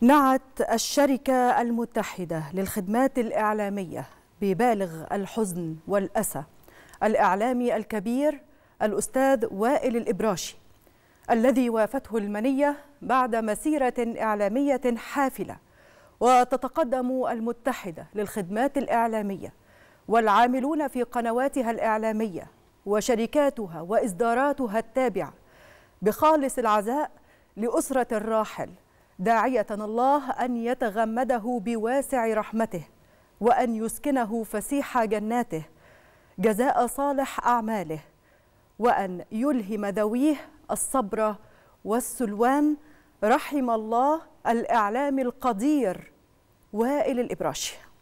نعت الشركة المتحدة للخدمات الإعلامية ببالغ الحزن والأسى الإعلامي الكبير الأستاذ وائل الإبراشي الذي وافته المنية بعد مسيرة إعلامية حافلة وتتقدم المتحدة للخدمات الإعلامية والعاملون في قنواتها الإعلامية وشركاتها وإصداراتها التابعة بخالص العزاء لأسرة الراحل داعية الله أن يتغمده بواسع رحمته وأن يسكنه فسيح جناته جزاء صالح أعماله وأن يلهم ذويه الصبر والسلوان رحم الله الإعلام القدير وائل الإبراشي